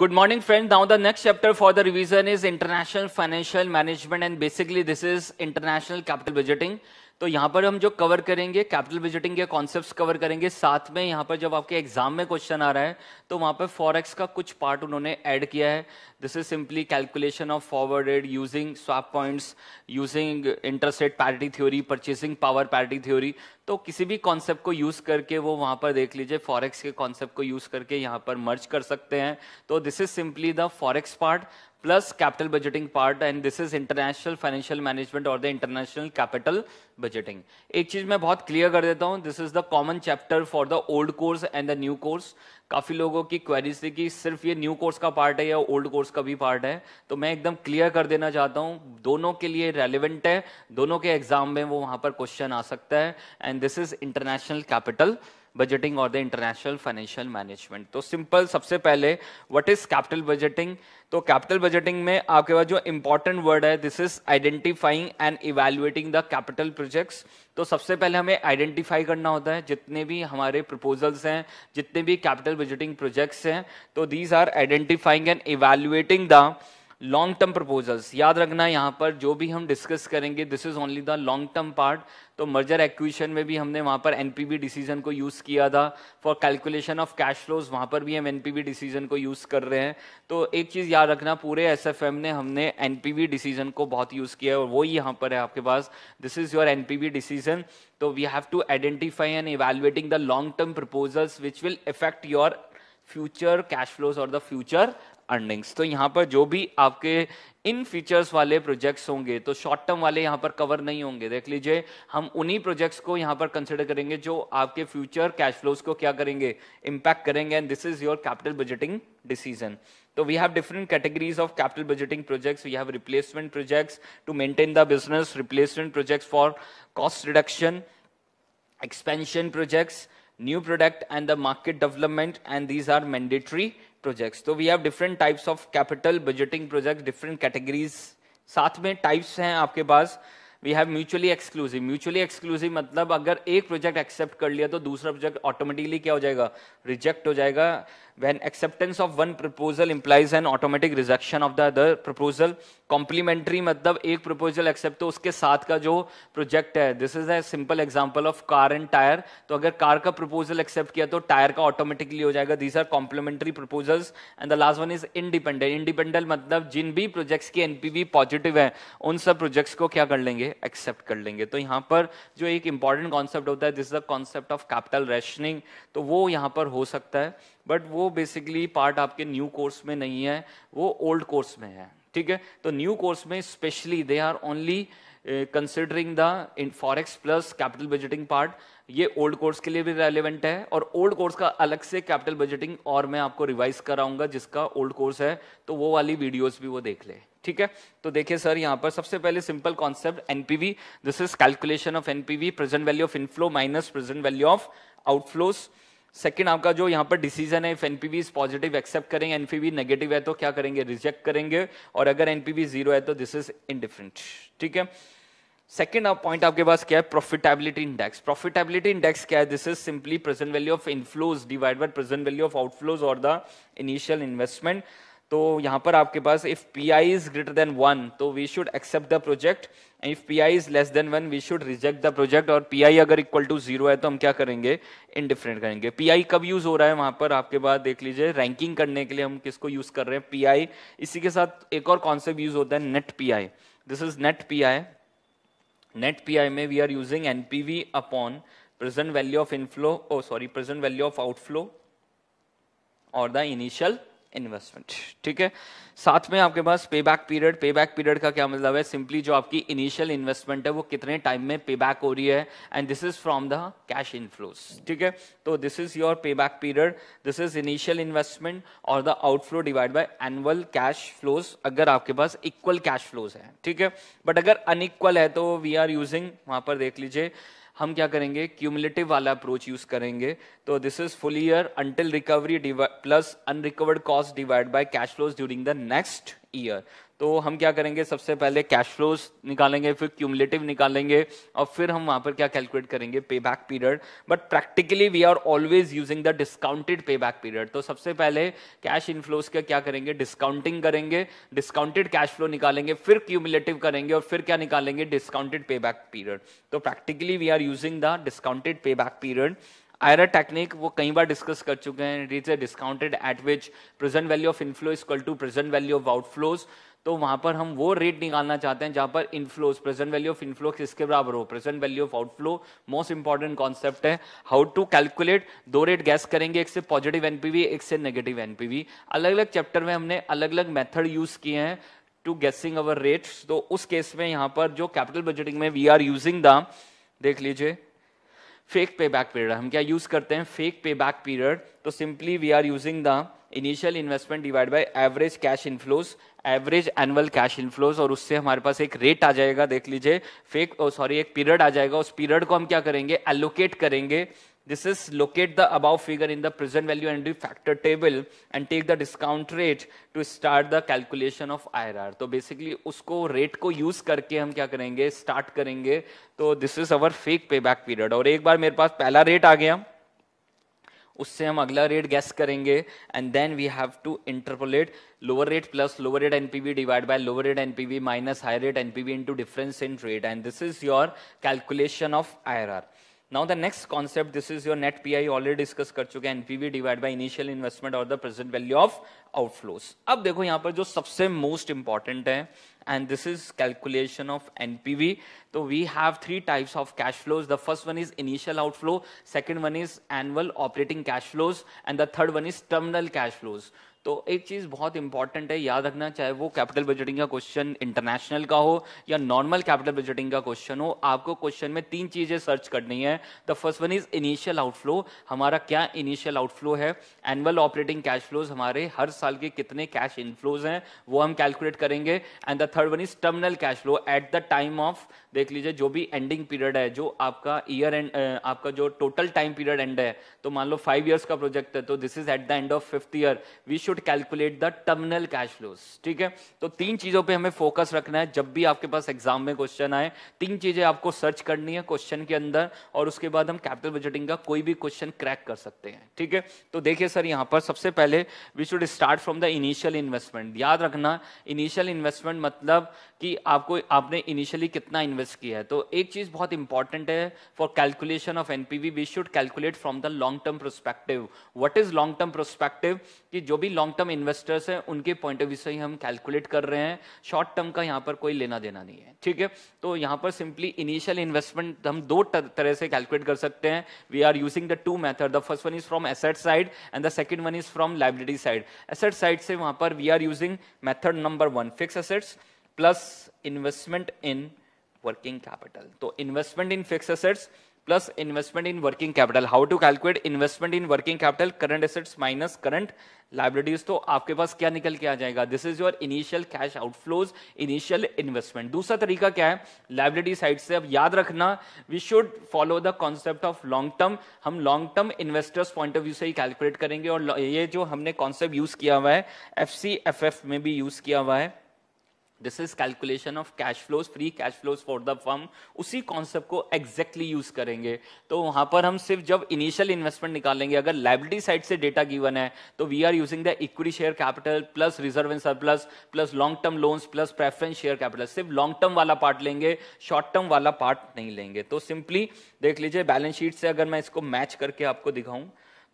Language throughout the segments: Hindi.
Good morning, friends. Now the next chapter for the revision is international financial management and basically this is international capital budgeting. तो यहाँ पर हम जो कवर करेंगे कैपिटल बजटिंग के कॉन्सेप्ट्स कवर करेंगे साथ में यहाँ पर जब आपके एग्जाम में क्वेश्चन आ रहा है तो वहाँ पर फॉरेक्स का कुछ पार्ट उन्होंने ऐड किया है this is simply calculation of forwarded using swap points using interest parity theory purchasing power parity theory तो किसी भी कॉन्सेप्ट को यूज करके वो वहाँ पर देख लीजिए फॉरेक्स के कॉन्सेप्ट को यूज करके यहाँ पर मर्ज कर सकते हैं तो this is simply the forex part plus capital budgeting part and this is international financial management or the international capital budgeting एक चीज मैं बहुत क्लियर कर देता हूँ this is the common chapter for the old course and the new course काफी लोगों की क्वेरीज थी कि सिर्फ ये न्यू कोर्स का पार्ट है या ओल्ड कोर्स का भी पार्ट है तो मैं एकदम क्लियर कर देना चाहता हूँ दोनों के लिए रेलिवेंट है दोनों के एग्जाम में वो वहां पर क्वेश्चन आ सकता है and this is international capital budgeting और द इंटरनेशनल फाइनेंशियल मैनेजमेंट तो सिंपल सबसे पहले व्हाट इज कैपिटल बजटिंग तो कैपिटल बजटिंग में आपके पास जो इंपॉर्टेंट वर्ड है this is identifying and evaluating the capital projects तो सबसे पहले हमें आइडेंटिफाई करना होता है जितने भी हमारे प्रपोजल्स हैं जितने भी कैपिटल बजटिंग प्रोजेक्ट्स हैं तो these are identifying and evaluating the long term proposals याद रखना यहाँ पर जो भी हम डिस्कस करेंगे this is only the long term part तो मर्जर एक्विशन में भी हमने वहाँ पर एनपीबी डिसीजन को यूज़ किया था for calculation of cash flows वहाँ पर भी हम एनपीबी डिसीजन को यूज़ कर रहे हैं तो एक चीज़ याद रखना पूरे एम ने हमने एनपीबी डिसीजन को बहुत यूज़ किया है और वही यहाँ पर है आपके पास this is your NPV decision तो we have to identify and evaluating the long term proposals which will effect your future cash flows और द फ्यूचर अर्निंग्स तो यहाँ पर जो भी आपके इन फीचर्स वाले प्रोजेक्ट्स होंगे तो शॉर्ट टर्म वाले यहाँ पर कवर नहीं होंगे देख लीजिए हम उन्हीं प्रोजेक्ट्स को यहाँ पर कंसिडर करेंगे जो आपके फ्यूचर कैश फ्लोज को क्या करेंगे इम्पैक्ट करेंगे and this is your capital budgeting decision तो we have different categories of capital budgeting projects we have replacement projects to maintain the business replacement projects for cost reduction expansion projects new product and the market development and these are mandatory projects so we have different types of capital budgeting projects different categories साथ में types हैं आपके पास we have mutually exclusive mutually exclusive मतलब अगर एक प्रोजेक्ट एक्सेप्ट कर लिया तो दूसरा प्रोजेक्ट ऑटोमेटिकली क्या हो जाएगा रिजेक्ट हो जाएगा when acceptance of one proposal implies an automatic rejection of the other proposal complementary matlab ek proposal accept to uske sath ka jo project hai this is a simple example of car and tire to agar car ka proposal accept kiya to tire ka automatically ho jayega these are complementary proposals and the last one is independent independent matlab jin bhi projects ki NPV positive hai un sab projects ko kya kar lenge accept kar lenge to yahan par jo ek important concept hota hai this is the concept of capital rationing to wo yahan par ho sakta hai but वो बेसिकली पार्ट आपके न्यू कोर्स में नहीं है वो ओल्ड कोर्स में है ठीक है तो न्यू कोर्स में specially they are only considering the in forex plus capital budgeting part ये ओल्ड कोर्स के लिए भी रेलिवेंट है और ओल्ड कोर्स का अलग से कैपिटल बजटिंग और मैं आपको रिवाइज कराऊंगा जिसका ओल्ड कोर्स है तो वो वाली वीडियोस भी वो देख ले ठीक है तो देखिए सर यहाँ पर सबसे पहले simple concept NPV this is calculation of NPV present value of inflow minus present value of outflows second आपका जो यहाँ पर डिसीजन है if NPV is positive accept करेंगे एनपीवी नेगेटिव है तो क्या करेंगे रिजेक्ट करेंगे और अगर एनपीवी जीरो है तो दिस इज इनडिफरेंट ठीक है सेकेंड पॉइंट आपके पास क्या है प्रॉफिटेबिलिटी इंडेक्स प्रॉफिटेबिलिटी इंडेक्स क्या है this is simply present value of inflows divide by present value of outflows और द इनिशियल इन्वेस्टमेंट तो यहां पर आपके पास if P I is greater than one तो we should accept the project if P I is less than one we should reject the project और पी आई अगर इक्वल टू जीरो है तो हम क्या करेंगे इनडिफरेंट करेंगे पी आई कब यूज हो रहा है वहां पर आपके बाद देख लीजिए रैंकिंग करने के लिए हम किसको यूज कर रहे हैं पी आई इसी के साथ एक और कॉन्सेप्ट यूज होता है net P I this is net P I net P I में we are using we upon present value of inflow sorry present value of outflow और द इनिशियल इन्वेस्टमेंट ठीक है साथ में आपके पास payback period payback period का क्या मतलब है सिंपली जो आपकी इनिशियल इन्वेस्टमेंट है वो कितने टाइम में पे बैक हो रही है and this is from the cash inflows ठीक है तो this is your payback period this is initial investment और the outflow divide by annual cash flows अगर आपके पास इक्वल कैश फ्लोज है ठीक है बट अगर अनइक्वल है तो वी आर यूजिंग वहां पर देख लीजिए हम क्या करेंगे क्यूमुलेटिव वाला अप्रोच यूज करेंगे तो this is full year until recovery plus unrecovered cost divide by cash flows during the next year तो हम क्या करेंगे सबसे पहले कैश फ्लोज निकालेंगे फिर क्यूमलेटिव निकालेंगे और फिर हम वहां पर क्या कैलकुलेट करेंगे payback period but practically we are always using the discounted payback period तो सबसे पहले कैश इनफ्लोज का क्या करेंगे डिस्काउंटिंग करेंगे डिस्काउंटेड कैश फ्लो निकालेंगे फिर क्यूमलेटिव करेंगे और फिर क्या निकालेंगे डिस्काउंटेड पे बैक पीरियड तो practically we are using the discounted payback period IRR technique वो कई बार डिस्कस कर चुके हैं it is a discounted at which present value of inflow is to present value of outflows तो वहां पर हम वो रेट निकालना चाहते हैं जहां पर inflows present value of inflow किसके बराबर हो present value of outflow most important concept है हाउ टू कैलकुलेट दो रेट गैस करेंगे एक से पॉजिटिव एनपीवी एक से नेगेटिव एनपीवी अलग अलग चैप्टर में हमने अलग अलग मेथड यूज किए हैं टू गेसिंग अवर रेट्स तो उस केस में यहाँ पर जो कैपिटल बजटिंग में वी आर यूजिंग द देख लीजिए फेक पे बैक पीरियड हम क्या यूज करते हैं फेक पे बैक पीरियड तो simply we are using the initial investment divide by average cash inflows average annual cash inflows और उससे हमारे पास एक रेट आ जाएगा देख लीजिए फेक सॉरी oh, एक पीरियड आ जाएगा उस पीरियड को हम क्या करेंगे एलोकेट करेंगे This is locate the above figure in the present value and the factor table and take the discount rate to start the calculation of IRR. So basically usko rate ko use karke hum kya karenge, start karenge. So this is our fake payback period Aur ek bar mere paas pehla rate aa gaya, उससे हम अगला रेट गैस करेंगे and then we have to interpolate lower rate plus lower rate NPV divide by lower rate NPV minus high rate NPV into difference in rate and this is your calculation of IRR Now the next concept, this is your net PI already discuss कर चुके हैं NPV divide by initial investment और the present value of outflows अब देखो यहाँ पर जो सबसे मोस्ट इंपॉर्टेंट है and this is calculation of NPV तो we have three types of cash flows the first one is initial outflow second one is annual operating cash flows and the third one is terminal cash flows तो एक चीज़ बहुत इंपॉर्टेंट है याद रखना चाहे वो कैपिटल बजटिंग का क्वेश्चन इंटरनेशनल का हो या नॉर्मल कैपिटल बजटिंग का क्वेश्चन हो आपको क्वेश्चन में तीन चीज़ें सर्च करनी है the first one is initial outflow हमारा क्या इनिशियल आउटफ्लो है एनुअल ऑपरेटिंग कैश फ्लोज हमारे हर साल के कितने कैश इनफ्लोज हैं वो हम कैलकुलेट करेंगे and the third one is terminal cash flow at the time of देख लीजिए जो भी एंडिंग पीरियड है जो आपका ईयर एंड आपका जो टोटल टाइम पीरियड एंड है तो मान लो फाइव ईयर्स का प्रोजेक्ट है तो this is at the end of fifth year we should calculate the terminal cash flows ठीक है तो तीन चीजों पे हमें फोकस रखना है जब भी आपके पास एग्जाम में क्वेश्चन आए तीन चीजें आपको सर्च करनी है क्वेश्चन के अंदर और उसके बाद हम कैपिटल बजटिंग का कोई भी क्वेश्चन क्रैक कर सकते हैं ठीक है तो देखिए सर यहाँ पर सबसे पहले we should start from the initial investment याद रखना इनिशियल इन्वेस्टमेंट मतलब कि आपको आपने इनिशियली कितना इन्वेस्ट किया है तो एक चीज बहुत इंपॉर्टेंट है for calculation of NPV we should calculate from the long term prospective what is long term prospective कि जो भी लॉन्ग टर्म इन्वेस्टर्स हैं उनके पॉइंट ऑफ व्यू से ही हम कैलकुलेट कर रहे हैं शॉर्ट टर्म का यहाँ पर कोई लेना देना नहीं है ठीक है तो यहाँ पर सिंपली इनिशियल इन्वेस्टमेंट हम दो तरह से कैलकुलेट कर सकते हैं we are using the two method the first one is from asset side and the second one is from library side asset side से वहाँ पर we are using method number one fix assets plus investment in working capital तो investment in fix assets plus investment in working capital how to calculate investment in working capital current assets minus current liabilities तो आपके पास क्या निकल के आ जाएगा this is your initial cash outflows initial investment दूसरा तरीका क्या है लाइब्रेडी साइड से अब याद रखना we should follow the concept of long term हम long term investors point of view से ही कैलकुलेट करेंगे और ये जो हमने कॉन्सेप्ट यूज किया हुआ है एफ में भी यूज किया हुआ है this is calculation of cash flows free cash flows for the firm उसी कॉन्सेप्ट को एग्जैक्टली exactly यूज करेंगे तो वहां पर हम सिर्फ जब इनिशियल इन्वेस्टमेंट निकालेंगे अगर लाइबिलिटी साइड से डेटा गिवन है तो we are using the equity share capital plus reserve and surplus plus long term loans plus preference share capital सिर्फ लॉन्ग टर्म वाला पार्ट लेंगे शॉर्ट टर्म वाला पार्ट नहीं लेंगे तो सिंपली देख लीजिए बैलेंस शीट से अगर मैं इसको मैच करके आपको दिखाऊं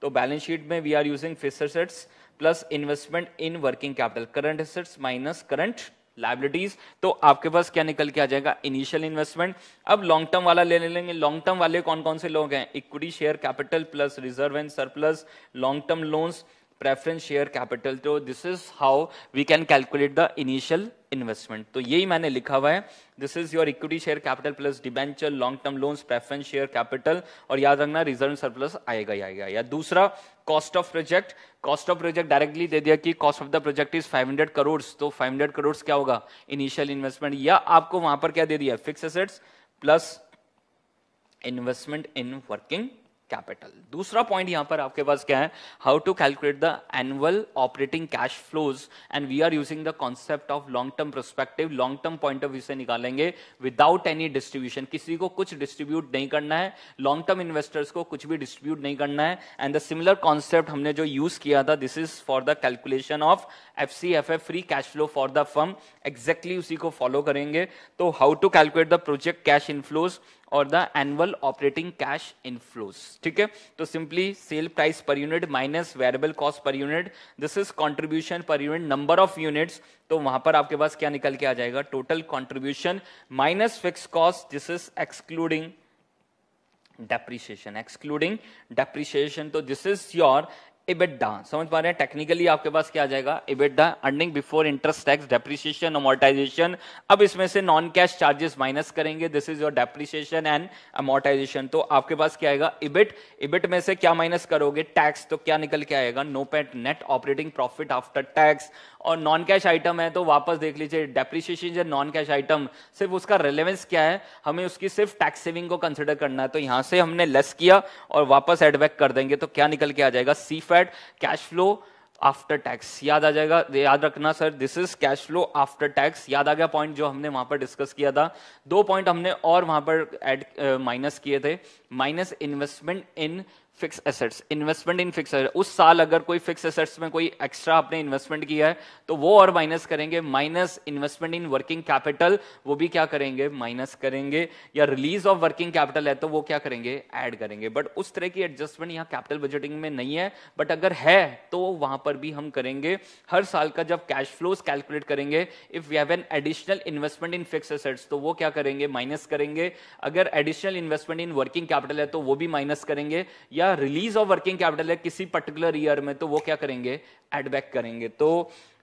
तो बैलेंस शीट में we are using fix assets plus investment in working capital current assets minus current liabilities तो आपके पास क्या निकल के आ जाएगा इनिशियल इन्वेस्टमेंट अब लॉन्ग टर्म वाला ले लेंगे लॉन्ग टर्म वाले कौन कौन से लोग हैं equity share capital plus reserve and surplus long term loans preference share capital तो this is how we can calculate the initial investment तो यही मैंने लिखा हुआ है this is your equity share capital plus debenture long term loans preference share capital और याद रखना रिजर्व सरप्लस आएगा ही आएगा या दूसरा cost of project cost of project directly दे दिया कि cost of the project is 500 crore तो 500 करोड़ क्या होगा इनिशियल इन्वेस्टमेंट या आपको वहां पर क्या दे दिया fix assets plus investment in working capital दूसरा पॉइंट यहां पर आपके पास क्या है how to calculate the annual operating cash flows and we are using the concept of long term prospective long term point of view से निकालेंगे विदाउट एनी डिस्ट्रीब्यूशन किसी को कुछ डिस्ट्रीब्यूट नहीं करना है लॉन्ग टर्म इन्वेस्टर्स को कुछ भी डिस्ट्रीब्यूट नहीं करना है एंड द सिमिलर कॉन्सेप्ट हमने जो यूज किया था this is for the calculation of F C F F free cash flow for the firm exactly उसी को फॉलो करेंगे तो how to calculate the project cash inflows और the annual operating cash inflows ठीक है तो simply sale price per unit minus variable cost per unit this is contribution per unit number of units तो वहां पर आपके पास क्या निकल के आ जाएगा total contribution minus fix cost this is excluding depreciation excluding depreciation तो दिस इज योर इबिडा समझ पा रहे हैं टेक्निकली आपके पास क्या आ जाएगा EBITDA earning before interest tax depreciation amortisation अब इसमें से नॉन कैश चार्जेस माइनस करेंगे this is your depreciation and amortisation तो आपके पास क्या आएगा इबिट इबिट में से क्या माइनस करोगे टैक्स तो क्या निकल के आएगा NOPAT net operating profit after tax और नॉन कैश आइटम है तो वापस देख लीजिए डेप्रिशिएशन या नॉन कैश आइटम सिर्फ उसका रिलेवेंस क्या है हमें उसकी सिर्फ टैक्स सेविंग को कंसिडर करना है तो यहां से हमने लेस किया और वापस एडबैक कर देंगे तो क्या निकल के आ जाएगा CFAT cash flow after tax याद आ जाएगा याद रखना sir this is cash flow after tax याद आ गया पॉइंट जो हमने वहां पर डिस्कस किया था दो पॉइंट हमने और वहां पर एड माइनस किए थे minus investment in fix assets investment in fix उस साल अगर कोई फिक्स एसेट्स में कोई एक्स्ट्रा आपने इन्वेस्टमेंट किया है तो वो और माइनस करेंगे minus investment in working capital वो भी क्या करेंगे माइनस करेंगे या रिलीज ऑफ वर्किंग कैपिटल है तो वो क्या करेंगे ऐड करेंगे बट उस तरह की एडजस्टमेंट यहाँ कैपिटल बजटिंग में नहीं है बट अगर है तो वहां पर भी हम करेंगे हर साल का जब कैश फ्लोज कैलकुलेट करेंगे if you have an additional investment in fix assets तो वो क्या करेंगे माइनस करेंगे अगर additional investment in working capital है तो वो भी माइनस करेंगे या या रिलीज ऑफ वर्किंग कैपिटल है किसी पर्टिकुलर ईयर में तो वो क्या करेंगे एडबैक करेंगे तो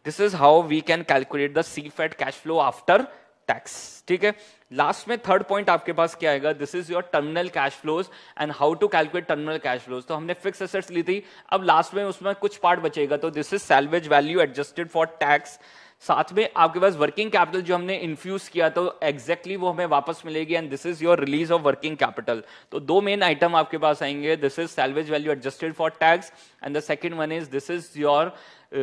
this is how we can calculate the CFAT cash flow after tax ठीक है लास्ट में थर्ड पॉइंट आपके पास क्या आएगा this is your terminal cash flows and how to calculate terminal cash flows तो हमने फिक्स एसेट्स ली थी अब लास्ट में उसमें कुछ पार्ट बचेगा तो this is salvage value adjusted for tax साथ में आपके पास वर्किंग कैपिटल जो हमने इन्फ्यूज किया तो एग्जैक्टली exactly वो हमें वापस मिलेगी and this is your release of working capital तो दो मेन आइटम आपके पास आएंगे this is salvage value adjusted for tax And the second one is this is your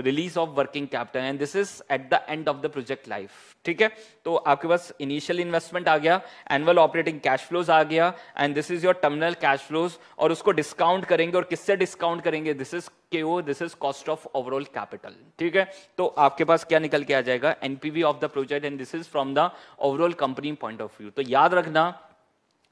release of working capital and this is at the end of the project life ठीक है तो आपके पास इनिशियल इन्वेस्टमेंट आ गया एनुअल ऑपरेटिंग कैश फ्लोज आ गया and this is your terminal cash flows और उसको डिस्काउंट करेंगे और किससे डिस्काउंट करेंगे this is K O this is cost of overall capital ठीक है तो आपके पास क्या निकल के आ जाएगा NPV of the project and this is from the overall company point of view तो याद रखना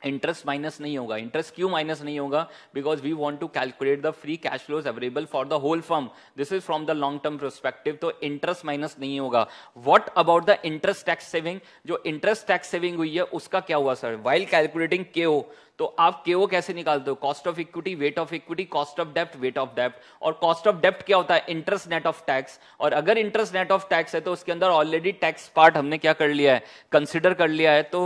इंटरेस्ट माइनस नहीं होगा इंटरेस्ट क्यों माइनस नहीं होगा because we want to calculate the free cash flows available for the whole firm this is from the long term prospective तो इंटरेस्ट माइनस नहीं होगा what about the interest tax saving जो इंटरेस्ट टैक्स सेविंग हुई है उसका क्या हुआ सर वाइल कैलकुलेटिंग के हो तो आप के ओ कैसे निकालते हो cost of equity weight of equity cost of dept weight of डेप्ट और कॉस्ट ऑफ डेप्ट क्या होता है इंटरेस्ट नेट ऑफ टैक्स और अगर इंटरेस्ट नेट ऑफ टैक्स है तो उसके अंदर ऑलरेडी टैक्स पार्ट हमने क्या कर लिया है कंसिडर कर लिया है तो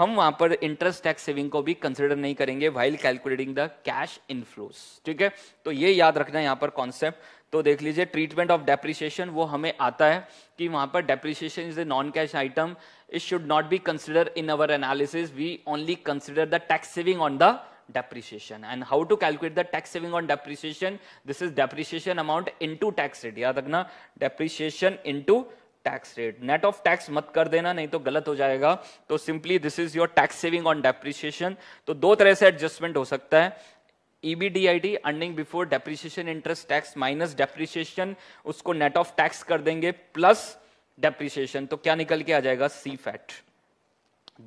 हम वहां पर इंटरेस्ट टैक्स सेविंग को भी कंसिडर नहीं करेंगे while calculating the cash inflows ठीक है तो ये याद रखना यहां यहाँ पर कॉन्सेप्ट तो देख लीजिए ट्रीटमेंट ऑफ डेप्रिसिएशन वो हमें आता है कि वहां पर depreciation is a non cash item it should not be consider in our analysis we only consider the tax saving on the depreciation and how to calculate the tax saving on depreciation this is depreciation amount into tax rate yaad rakhna depreciation into tax rate net of tax मत कर देना नहीं तो गलत हो जाएगा तो simply this is your tax saving on depreciation तो दो तरह से एडजस्टमेंट हो सकता है EBDIT earning before depreciation interest tax minus depreciation उसको नेट ऑफ टैक्स कर देंगे प्लस डेप्रिसिएशन तो क्या निकल के आ जाएगा सी फैट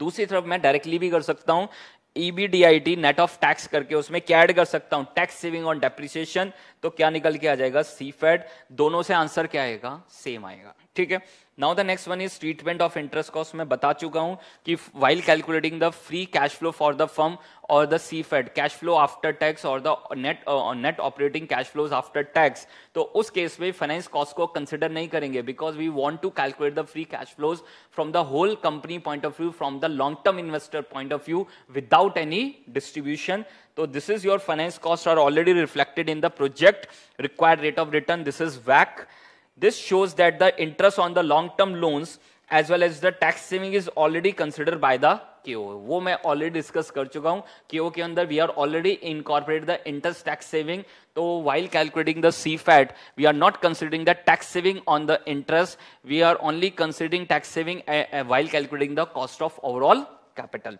दूसरी तरफ मैं डायरेक्टली भी कर सकता हूं ईबीडीआईटी नेट ऑफ टैक्स करके उसमें क्या ऐड कर सकता हूं टैक्स सेविंग ऑन डेप्रिसिएशन तो क्या निकल के आ जाएगा सी फैट दोनों से आंसर क्या आएगा सेम आएगा ठीक है now the next one is treatment of interest cost मैं बता चुका हूं कि while calculating the free cash flow for the firm और the CFAT cash flow after tax और the net net operating cash flows after tax तो उस केस में फाइनेंस कॉस्ट को कंसिडर नहीं करेंगे because we want to calculate the free cash flows from the whole company point of view from the long term investor point of view without any distribution So this is your finance costs are already reflected in the project required rate of return. This is VAC. This shows that the interest on the long-term loans as well as the tax saving is already considered by the KO. वो मैं already discuss कर चुका हूँ. KO के अंदर we are already incorporated the interest tax saving. So while calculating the CFAT, we are not considering the tax saving on the interest. We are only considering tax saving uh, uh, while calculating the cost of overall capital.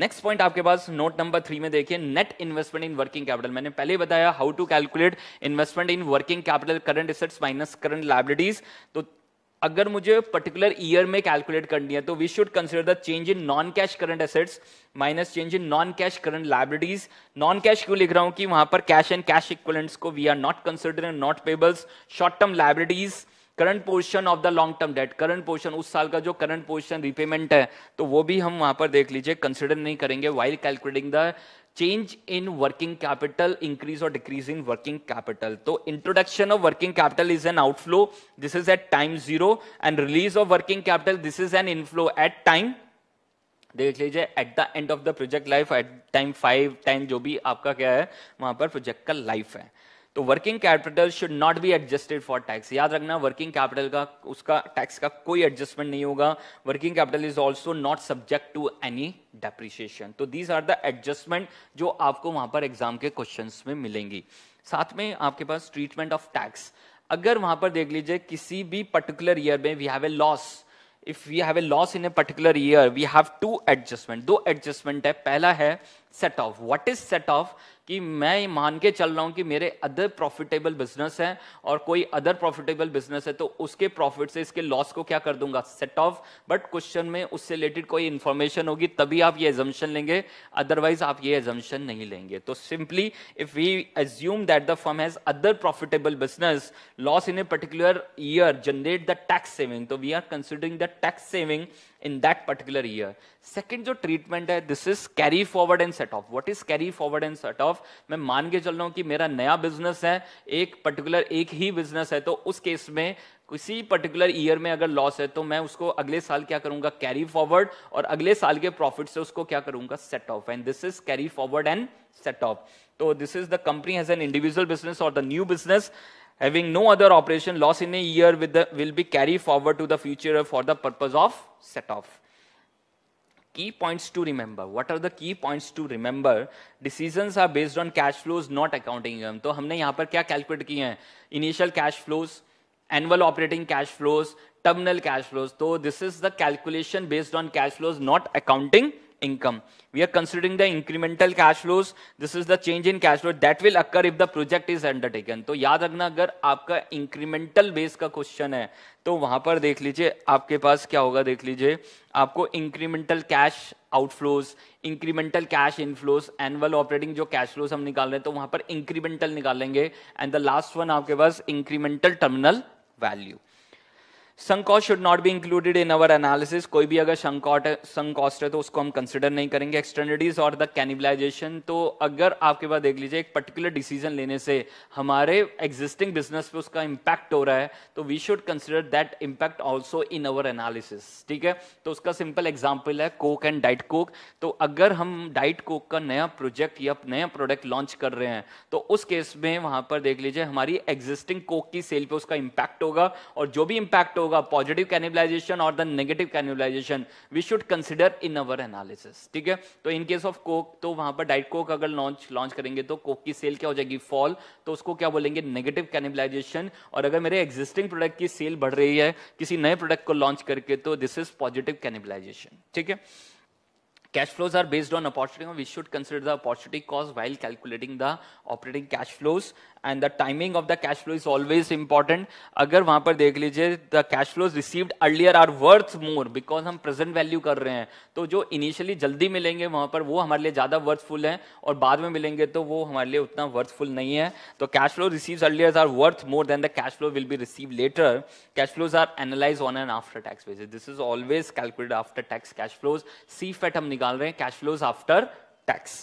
Next point आपके पास नोट नंबर थ्री में देखिए net investment in working capital मैंने पहले बताया how to calculate investment in working capital current assets minus current liabilities तो अगर मुझे पर्टिकुलर ईयर में कैलकुलेट करनी है तो we should consider the change in non cash current assets minus change in non cash current liabilities non cash क्यों लिख रहा हूं कि वहां पर कैश एंड कैश इक्वलेंट्स को we are not consider not payables short term liabilities current portion of the long term debt current portion उस साल का जो करंट पोर्शन रिपेमेंट है तो वो भी हम वहां पर देख लीजिए कंसिडर नहीं करेंगे while calculating the change in working capital increase और डिक्रीज इन वर्किंग कैपिटल तो introduction of working capital is an outflow this is at time zero and release of working capital this is an inflow at time देख लीजिए at the end of the project life at time five time जो भी आपका क्या है वहां पर प्रोजेक्ट का लाइफ है तो working capital should not be adjusted for tax याद रखना वर्किंग कैपिटल का उसका टैक्स का कोई एडजस्टमेंट नहीं होगा working capital is also not subject to any depreciation तो दीज आर द एडजस्टमेंट जो आपको वहां पर एग्जाम के क्वेश्चन में मिलेंगी साथ में आपके पास ट्रीटमेंट ऑफ टैक्स अगर वहां पर देख लीजिए किसी भी पर्टिकुलर ईयर में we have a loss if we have a loss in a particular year we have two adjustment दो एडजस्टमेंट है पहला है set off what is set off कि मैं मान के चल रहा हूं कि मेरे अदर प्रॉफिटेबल बिजनेस है और कोई अदर प्रॉफिटेबल बिजनेस है तो उसके प्रॉफिट से इसके लॉस को क्या कर दूंगा सेट ऑफ बट क्वेश्चन में उससे रिलेटेड कोई इंफॉर्मेशन होगी तभी आप ये एजम्पन लेंगे अदरवाइज आप ये एजम्पन नहीं लेंगे तो simply if we assume that the firm has other profitable business loss in a particular year generate the tax saving तो we are considering the tax saving in that particular year second जो ट्रीटमेंट है this is carry forward and set off what is carry forward and set off मैं मान के चल रहा हूं कि मेरा नया बिजनेस है एक पर्टिकुलर एक ही बिजनेस है तो उस केस में किसी पर्टिकुलर ईयर में अगर लॉस है तो मैं उसको अगले साल क्या करूंगा कैरी फॉरवर्ड और अगले साल के प्रॉफिट से उसको क्या करूंगा set off and this is carry forward and set off तो this is the company has an individual business और the new business having no other operation loss in a year the, will be carried forward to the future for the purpose of set off. Key points to remember. What are the key points to remember? Decisions are based on cash flows, not accounting income. तो हमने यहाँ पर क्या कैलकुलेट किए हैं initial cash flows, annual operating cash flows terminal cash flows तो this is the calculation based on income. We are considering the incremental cash flows. This is the change in cash flow that will occur if the project is undertaken. तो याद रखना अगर आपका incremental base का question है तो वहां पर देख लीजिए आपके पास क्या होगा देख लीजिए आपको incremental cash outflows, incremental cash inflows, annual operating जो cash flows हम निकाल रहे हैं तो वहां पर incremental निकालेंगे and the last one आपके पास incremental terminal value. Sunk should not be included in our analysis कोई भी अगर संक संक है तो उसको हम कंसिडर नहीं करेंगे एक्सटर्निटीज और द कैनिबलाइजेशन तो अगर आपके पास देख लीजिए एक पर्टिकुलर डिसीजन लेने से हमारे एग्जिस्टिंग बिजनेस पे उसका इम्पैक्ट हो रहा है तो we should consider that impact also in our analysis ठीक है तो उसका सिंपल एग्जाम्पल है कोक एंड डाइट कोक तो अगर हम डाइट कोक का नया प्रोजेक्ट या नया प्रोडक्ट लॉन्च कर रहे हैं तो उस केस में वहां पर देख लीजिए हमारी एग्जिस्टिंग कोक की सेल पे उसका इम्पैक्ट होगा और जो भी इम्पैक्ट होगा पॉजिटिव कैनिबलाइजेशन और the negative cannibalisation we should consider in our analysis ठीक है तो इन केस ऑफ कोक तो वहां पर डाइट कोक अगर लॉन्च लॉन्च करेंगे तो कोक की सेल क्या हो जाएगी फॉल तो उसको क्या बोलेंगे नेगेटिव कैनिबलाइजेशन और अगर मेरे एग्जिस्टिंग प्रोडक्ट की सेल बढ़ रही है किसी नए प्रोडक्ट को लॉन्च करके तो दिस इज पॉजिटिव कैनिबलाइजेशन ठीक है Cash flows are based on opportunity. We should consider the opportunity cost while calculating the operating cash flows. And the timing of the cash flow is always important. अगर वहां पर देख लीजिए the cash flows received earlier are worth more because हम प्रेजेंट वैल्यू कर रहे हैं तो जो इनिशियली जल्दी मिलेंगे वहां पर वो हमारे लिए ज्यादा वर्थफुल है और बाद में मिलेंगे तो वो हमारे लिए उतना वर्थफुल नहीं है तो cash flow receive earlier are worth more than the cash flow will be receive later cash flows are analyse on an after tax basis this is always calculated after tax cash flows CFAT हम निकाल निकाल रहे हैं कैश फ्लोज आफ्टर टैक्स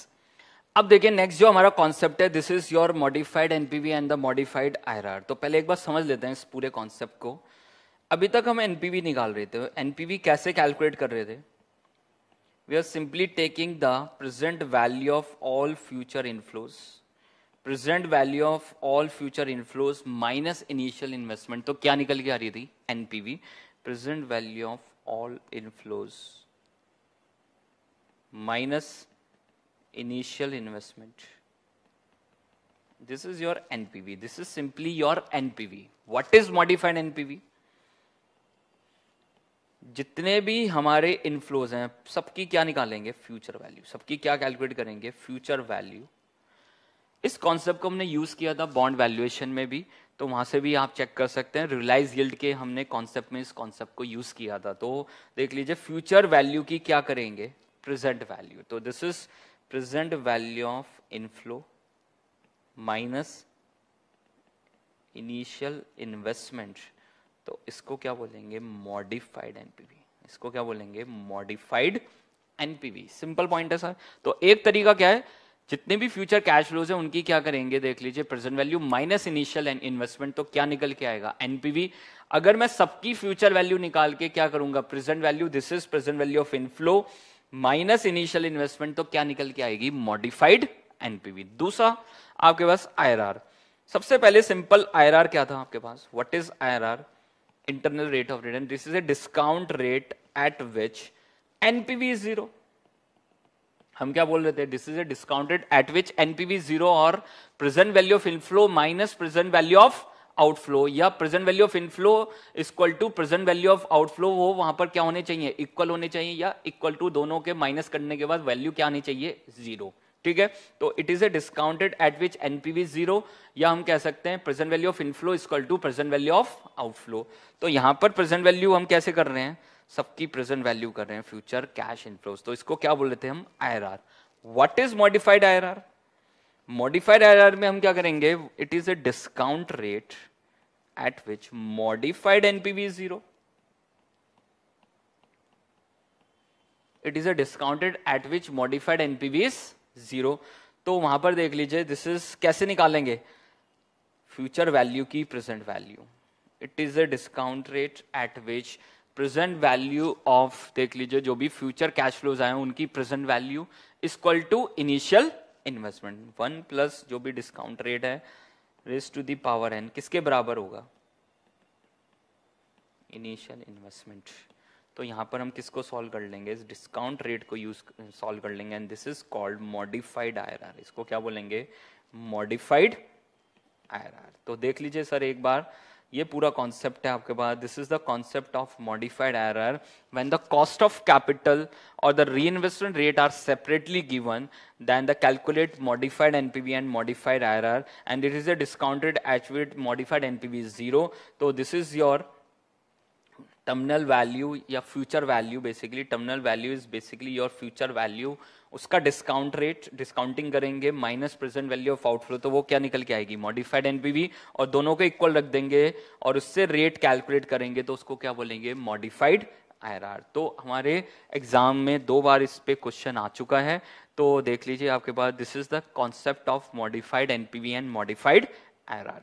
अब देखिए नेक्स्ट जो हमारा कॉन्सेप्ट है this is your modified NPV and the modified IRR तो पहले एक बार समझ लेते हैं इस पूरे कॉन्सेप्ट को अभी तक हम एनपीवी निकाल रहे थे एनपीवी कैसे कैलकुलेट कर रहे थे we are simply taking the present value of all future inflows present value of all future inflows minus initial investment तो क्या निकल के आ रही थी NPV present value of all inflows minus initial investment. This is your NPV. This is simply your NPV. What is modified NPV? जितने भी हमारे इनफ्लोज हैं सबकी क्या निकालेंगे फ्यूचर वैल्यू सबकी क्या कैलकुलेट करेंगे फ्यूचर वैल्यू इस कॉन्सेप्ट को हमने यूज किया था बॉन्ड वैल्यूएशन में भी तो वहां से भी आप चेक कर सकते हैं रिलाइज गिल्ड के हमने कॉन्सेप्ट में इस कॉन्सेप्ट को यूज किया था तो देख लीजिए फ्यूचर वैल्यू की क्या करेंगे present value so this is present value of inflow minus initial investment तो इसको क्या बोलेंगे मॉडिफाइड एनपीवी इसको क्या बोलेंगे मॉडिफाइड एनपीवी सिंपल पॉइंट है सर तो एक तरीका क्या है जितने भी फ्यूचर कैश फ्लोज हैं उनकी क्या करेंगे देख लीजिए present value minus initial investment तो क्या निकल के आएगा एनपीवी अगर मैं सबकी फ्यूचर वैल्यू निकाल के क्या करूंगा present value this is present value of inflow minus initial investment तो क्या निकल के आएगी मॉडिफाइड एनपीवी दूसरा आपके पास आईआरआर सबसे पहले सिंपल आईआरआर क्या था आपके पास what is IRR internal rate of return this is a discount rate at which NPV is zero हम क्या बोल रहे थे this is a discounted at which NPV zero और present value of inflow minus present value of outflow या present value of inflow equal to present value of outflow वो वहां पर क्या होने चाहिए इक्वल होने चाहिए या इक्वल टू दोनों के माइनस करने के बाद वैल्यू क्या आनी चाहिए जीरो ठीक है तो it is a discounted at which NPV zero या हम कह सकते हैं present value of inflow equal to present value of outflow तो यहां पर प्रेजेंट वैल्यू हम कैसे कर रहे हैं सबकी प्रेजेंट वैल्यू कर रहे हैं फ्यूचर कैश इनफ्लोज तो इसको क्या बोल रहे थे हम IRR what is modified IRR modified IRR में हम क्या करेंगे it is a discount rate at which modified NPV is 0. It is a discounted at which modified NPV is 0. तो वहां पर देख लीजिए दिस इज कैसे निकालेंगे फ्यूचर वैल्यू की present value it is a discount rate at which present value of देख लीजिए जो भी फ्यूचर कैश फ्लोज आए उनकी present value is equal to initial investment one plus जो भी डिस्काउंट रेट है रेस टू पावर एन किसके बराबर होगा इनिशियल इन्वेस्टमेंट तो यहाँ पर हम किसको सॉल्व कर लेंगे इस डिस्काउंट रेट को यूज सॉल्व कर लेंगे and this is called modified R इसको क्या बोलेंगे मॉडिफाइड आर तो देख लीजिए सर एक बार ये पूरा कॉन्सेप्ट है आपके पास this is the concept of modified R when the cost of capital और the reinvestment rate are separately given then the calculate modified NPV and modified R and it is a discounted at which modified NPV zero तो this is your terminal value या future value basically terminal value is basically your future value उसका डिस्काउंट रेट डिस्काउंटिंग करेंगे minus present value of outflow तो वो क्या निकल के आएगी मॉडिफाइड एनपीवी और दोनों को इक्वल रख देंगे और उससे रेट कैलकुलेट करेंगे तो उसको क्या बोलेंगे मॉडिफाइड आर तो हमारे एग्जाम में दो बार इस पे क्वेश्चन आ चुका है तो देख लीजिए आपके पास this is the concept of modified NPV and modified R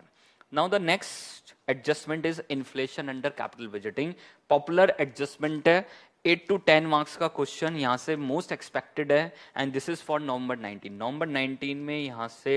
now the next adjustment is inflation under capital budgeting popular adjustment है एट टू टेन मार्क्स का क्वेश्चन यहाँ से मोस्ट एक्सपेक्टेड है and this is for November 19 November 19 में यहाँ से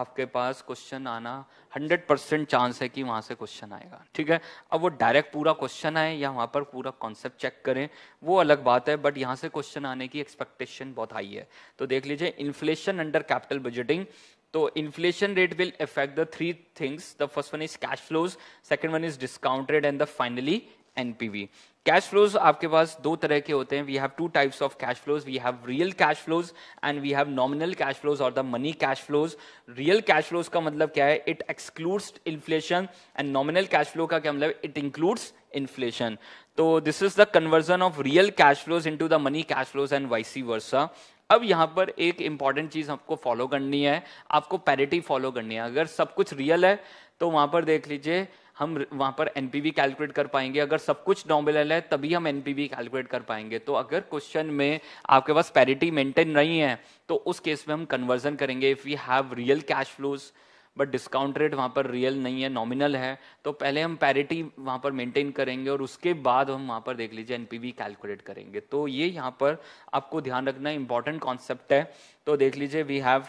आपके पास क्वेश्चन आना 100 परसेंट चांस है कि वहाँ से क्वेश्चन आएगा ठीक है अब वो डायरेक्ट पूरा क्वेश्चन आए या वहाँ पर पूरा कॉन्सेप्ट चेक करें वो अलग बात है बट यहाँ से क्वेश्चन आने की एक्सपेक्टेशन बहुत हाई है तो देख लीजिए इन्फ्लेशन अंडर कैपिटल बजटिंग तो inflation rate will affect the three things the first one is cash flows second one is discount rate, and the finally NPV. Cash flows आपके पास दो तरह के होते हैं we have two types of cash flows we have real cash flows and we have nominal cash flows और the money cash flows real cash flows का मतलब क्या है it excludes inflation and nominal cash flow का क्या मतलब इट इंक्लूड्स इन्फ्लेशन तो this is the conversion of real cash flows into the money cash flows and vice versa अब यहाँ पर एक इंपॉर्टेंट चीज आपको फॉलो करनी है आपको पैरिटी फॉलो करनी है अगर सब कुछ रियल है तो वहां पर देख लीजिए हम वहां पर एनपीवी कैलकुलेट कर पाएंगे अगर सब कुछ नॉमिनल है तभी हम एनपीवी कैलकुलेट कर पाएंगे तो अगर क्वेश्चन में आपके पास पैरिटी मेंटेन नहीं है तो उस केस में हम कन्वर्जन करेंगे if you have real cash flows but discount rate वहाँ पर रियल नहीं है नॉमिनल है तो पहले हम पैरिटी वहाँ पर मेंटेन करेंगे और उसके बाद हम वहाँ पर देख लीजिए एन कैलकुलेट करेंगे तो ये यहाँ पर आपको ध्यान रखना इंपॉर्टेंट कॉन्सेप्ट है तो देख लीजिए we have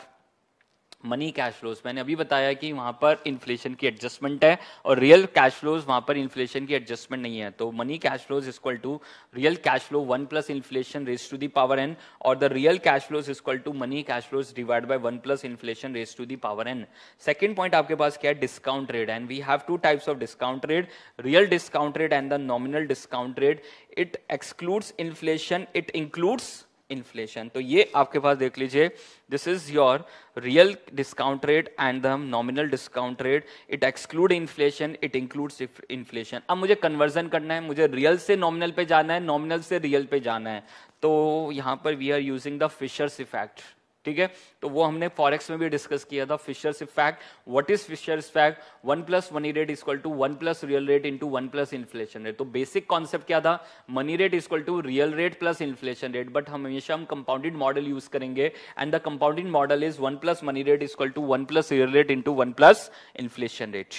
money cash flows मैंने अभी बताया कि वहां पर इन्फ्लेशन की एडजस्टमेंट है और रियल कैश फ्लोज वहां पर इन्फ्लेशन की एडजस्टमेंट नहीं है तो money cash flows equal to real cash flow one plus inflation raise to the power n और the real cash flows equal to money cash flows divide by one plus inflation raise to the power n second point आपके पास क्या है discount rate and we have two types of discount rate real discount rate and the nominal discount rate it excludes inflation it includes inflation तो ये आपके पास देख लीजिए this is your real discount rate and the nominal discount rate it exclude inflation it includes inflation अब मुझे कन्वर्जन करना है मुझे रियल से नॉमिनल पे जाना है नॉमिनल से रियल पे जाना है तो यहाँ पर we are using the Fisher's effect ठीक है तो वो हमने फॉरेक्स में भी डिस्कस किया था Fisher's effect what is Fisher's effect one plus money rate equal to one plus real rate into one plus inflation rate तो बेसिक कॉन्सेप्ट क्या था money rate equal to real rate plus inflation rate but हमेशा हम कंपाउंडेड मॉडल यूज करेंगे and the compounded model is one plus money rate equal to one plus real rate into one plus inflation rate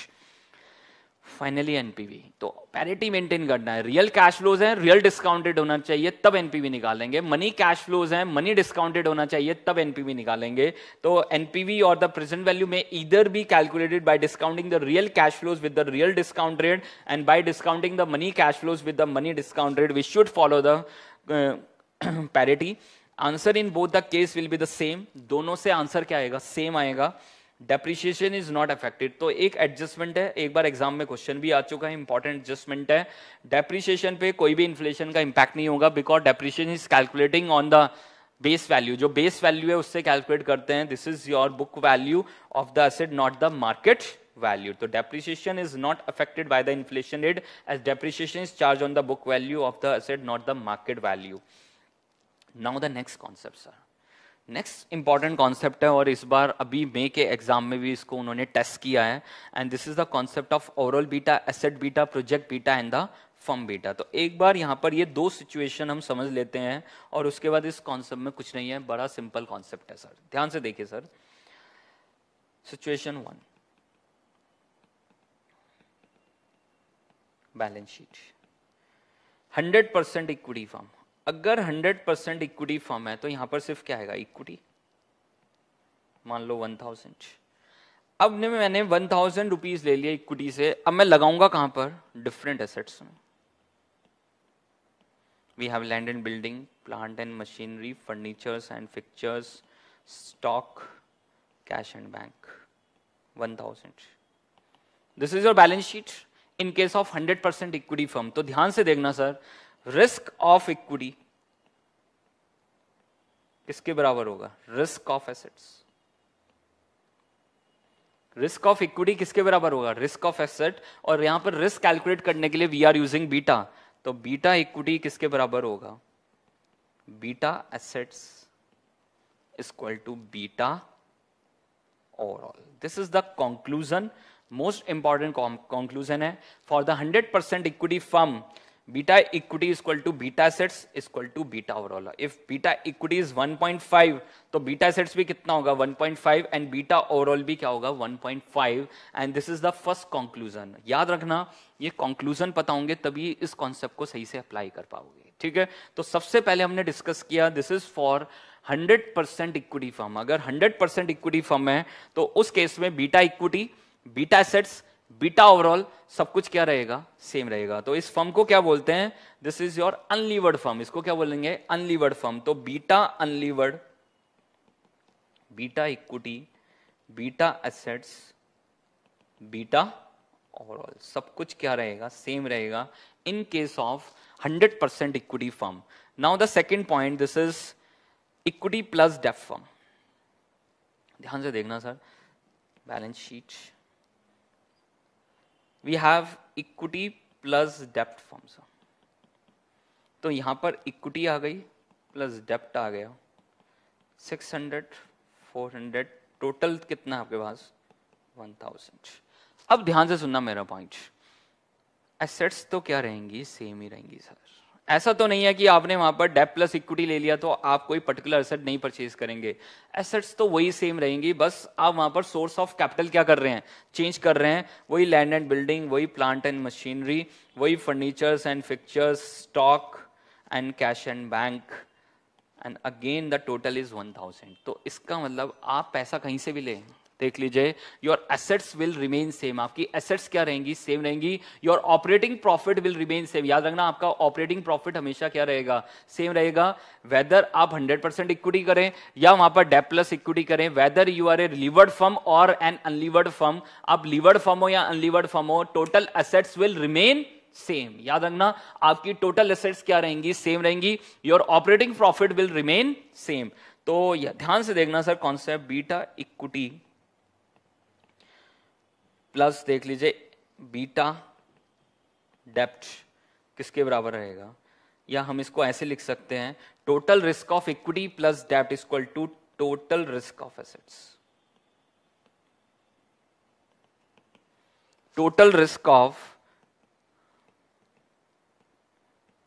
finally NPV तो पैरिटी मेंटेन करना है रियल कैश फ्लोज हैं रियल डिस्काउंटेड होना चाहिए तब एनपीवी निकालेंगे मनी कैश फ्लोज हैं मनी डिस्काउंटेड होना चाहिए तब एनपीवी निकालेंगे तो एनपीवी और द प्रेजेंट वैल्यू में इधर भी calculated by discounting the real cash flows with the real discount rate and by discounting the money cash flows with the money discount rate we should follow the parity answer in both the case will be the same दोनों से आंसर क्या आएगा सेम आएगा डेप्रिशिएशन इज नॉट अफेक्टेड तो एक एडजस्टमेंट है एक बार एग्जाम में क्वेश्चन भी आ चुका है इंपॉर्टेंट एडजस्टमेंट है डेप्रिशिएशन पे कोई भी इन्फ्लेशन का इंपैक्ट नहीं होगा because depreciation is calculating on the base value जो बेस वैल्यू है उससे कैलकुलेट करते हैं this is your book value of the asset not the market value तो depreciation is not affected by the inflation rate as depreciation is charge on the book value of the asset not the market value now the next concept sir next important concept है और इस बार अभी मे के एग्जाम में भी इसको उन्होंने टेस्ट किया है and this is the concept of overall beta asset beta project beta and the firm beta तो एक बार यहाँ पर ये दो सिचुएशन हम समझ लेते हैं और उसके बाद इस कॉन्सेप्ट में कुछ नहीं है बड़ा सिंपल कॉन्सेप्ट है सर ध्यान से देखिए sir situation one balance sheet hundred percent equity firm अगर 100% परसेंट इक्विटी फॉर्म है तो यहां पर सिर्फ क्या आएगा इक्विटी मान लो 1000 अब ने मैंने 1000 थाउजेंड रुपीज ले लिया इक्विटी से अब मैं लगाऊंगा कहां पर डिफरेंट एसेट्स में we have land and building plant and machinery furnitures and fixtures stock cash and bank 1000 thousand this is your balance sheet in case of 100% percent equity firm तो ध्यान से देखना सर रिस्क ऑफ इक्विटी किसके बराबर होगा risk of assets risk of equity किसके बराबर होगा रिस्क ऑफ एसेट और यहां पर रिस्क कैलकुलेट करने के लिए वी आर यूजिंग बीटा तो बीटा इक्विटी किसके बराबर होगा beta assets equal to beta overall this is the conclusion most important conclusion है for the hundred percent equity firm beta equity is equal to beta sets is equal to beta overall if beta equity is 1.5 तो beta sets भी कितना होगा 1.5 and beta overall भी क्या होगा 1.5 and this is the first conclusion याद रखना ये conclusion पता होंगे तभी इस concept को सही से apply कर पाओगे ठीक है तो सबसे पहले हमने discuss किया this is for 100% equity firm अगर 100% equity firm है तो उस केस में beta equity beta sets beta overall सब कुछ क्या रहेगा सेम रहेगा तो इस फर्म को क्या बोलते हैं this is your unlevered firm इसको क्या बोलेंगे अनलिवर्ड फर्म तो beta unlevered beta equity beta assets beta overall सब कुछ क्या रहेगा सेम रहेगा in case of 100% percent equity firm now the second point this is equity plus debt firm ध्यान से देखना sir balance sheet we have equity plus डेप्ट फॉर्म्स तो यहाँ पर इक्विटी आ गई प्लस डेप्ट आ गया 600, 400 टोटल कितना है आपके पास 1000 अब ध्यान से सुनना मेरा पॉइंट एसेट्स तो क्या रहेंगी सेम ही रहेंगी सर ऐसा तो नहीं है कि आपने वहां पर डेप प्लस इक्विटी ले लिया तो आप कोई पर्टिकुलर एसेट नहीं परचेज करेंगे एसेट्स तो वही सेम रहेंगी बस आप वहां पर सोर्स ऑफ कैपिटल क्या कर रहे हैं चेंज कर रहे हैं वही लैंड एंड बिल्डिंग वही प्लांट एंड मशीनरी वही furnitures and fixtures stock and cash and bank and again the total is one thousand तो इसका मतलब आप पैसा कहीं से भी लें देख लीजिए your assets will remain same आपकी एसेट्स क्या रहेंगी सेम रहेंगी your operating profit will remain same याद रखना आपका ऑपरेटिंग प्रॉफिट हमेशा क्या रहेगा सेम रहेगा वेदर आप 100 परसेंट इक्विटी करें या वहां पर डेप प्लस इक्विटी करें whether you are a levered firm और एन अनलिवर्ड फर्म आप लिवर्ड फर्म हो या अनलिवर्ड फर्म हो total assets will remain same याद रखना आपकी टोटल एसेट्स क्या रहेंगी सेम रहेंगी your operating profit will remain same तो ध्यान से देखना sir concept beta equity plus देख लीजिए बीटा डेप्थ किसके बराबर रहेगा या हम इसको ऐसे लिख सकते हैं total risk of equity plus dept is equal to total risk of assets total risk of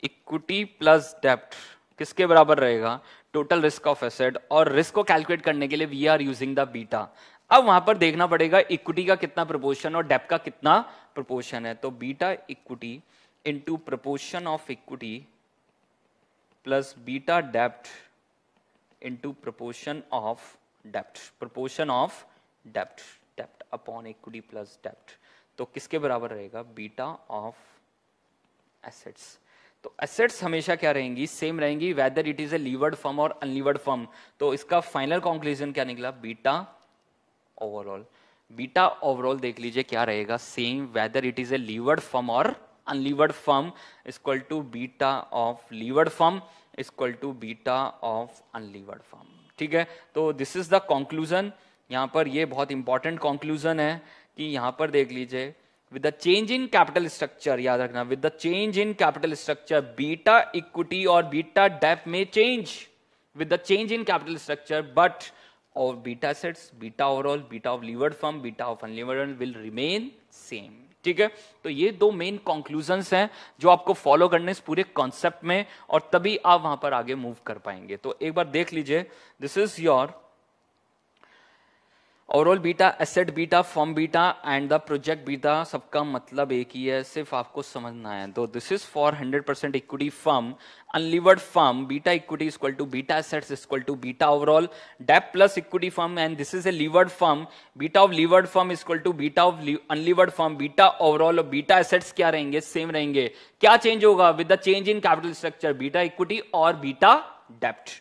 equity plus डेप्ट किसके बराबर रहेगा टोटल रिस्क ऑफ एसेट और रिस्क को कैलकुलेट करने के लिए we are using the beta अब वहां पर देखना पड़ेगा इक्विटी का कितना प्रपोर्शन और डेप का कितना प्रपोर्शन है तो beta equity into proportion of equity plus beta dept into proportion of dept proportion of dept dept upon equity plus डेप्ट तो किसके बराबर रहेगा बीटा ऑफ एसेट्स तो एसेट्स हमेशा क्या रहेंगी सेम रहेंगी weather it is a levered firm और अनलीवर्ड फर्म तो इसका फाइनल कॉन्क्लूजन क्या निकला बीटा ओवरऑल बीटा ओवरऑल देख लीजिए क्या रहेगा same whether it is a levered firm और unlevered firm is equal to beta of levered firm is equal to beta of unlevered firm ठीक है तो दिस इज द कॉन्क्लूजन यहाँ पर ये बहुत इंपॉर्टेंट कॉन्क्लूजन है कि यहाँ पर देख लीजिए with the change in capital structure याद रखना with the change in capital structure beta equity और बीटा डेप में change with the change in capital structure but of beta sets, beta overall, beta of levered firm, beta of unlevered will remain same. ठीक है तो ये दो मेन कॉन्क्लूजन हैं जो आपको फॉलो करने इस पूरे कॉन्सेप्ट में और तभी आप वहां पर आगे मूव कर पाएंगे तो एक बार देख लीजिए this is your overall beta asset beta firm beta and the project beta सबका मतलब एक ही है सिर्फ आपको समझना है तो this is for hundred percent equity firm unlevered firm beta equity equal to beta assets equal to beta overall debt plus equity firm and this is a levered firm beta of levered firm equal to beta of unlevered firm beta overall और बीटा एसेट्स क्या रहेंगे सेम रहेंगे क्या चेंज होगा with the change in capital structure beta equity और बीटा डेप्ट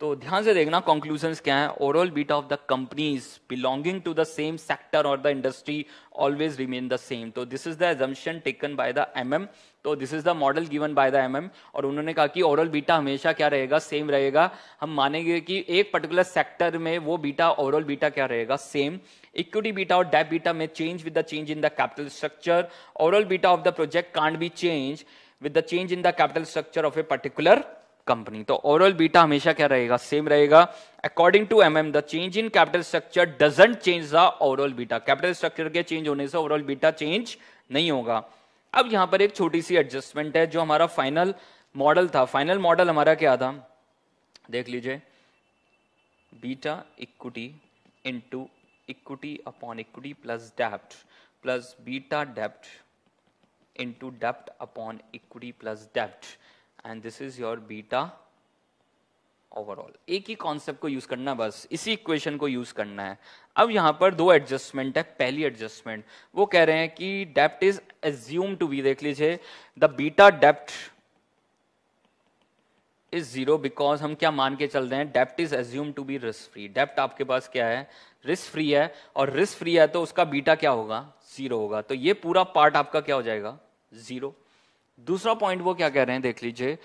तो ध्यान से देखना कंक्लूजन क्या है overall beta of the companies belonging to the same sector और the industry always remain the same तो this is the assumption taken by the MM तो this is the model given by the MM और उन्होंने कहा कि ओवरऑल बीटा हमेशा क्या रहेगा सेम रहेगा हम मानेंगे कि एक पर्टिकुलर सेक्टर में वो बीटा ओवरऑल बीटा क्या रहेगा सेम इक्विटी बीटा और डेप बीटा में change with the change in the capital structure overall beta of the project can't be change with the change in the capital structure of a particular company तो ओवरऑल बीटा हमेशा क्या रहेगा सेम रहेगा according to M M the change in capital structure doesn't change the overall beta capital structure के चेंज होने से ओवरऑल बीटा चेंज नहीं होगा अब यहां पर एक छोटी सी एडजस्टमेंट है जो हमारा फाइनल मॉडल था फाइनल मॉडल हमारा क्या था देख लीजिए beta equity into equity upon equity plus dept plus beta dept into dept upon equity plus dept and this is your beta overall एक ही कॉन्सेप्ट को यूज करना बस इसी इक्वेशन को यूज करना है अब यहां पर दो एडजस्टमेंट है पहली एडजस्टमेंट वो कह रहे हैं कि डेप्ट इज एज्यूम टू बी देख लीजिए the beta dept is zero because हम क्या मान के चल रहे हैं डेप्ट is assume to be risk free डेप्ट आपके पास क्या है रिस्क फ्री है और रिस्क फ्री है तो उसका बीटा क्या होगा जीरो होगा तो ये पूरा पार्ट आपका क्या हो जाएगा जीरो दूसरा पॉइंट वो क्या कह रहे हैं देख लीजिए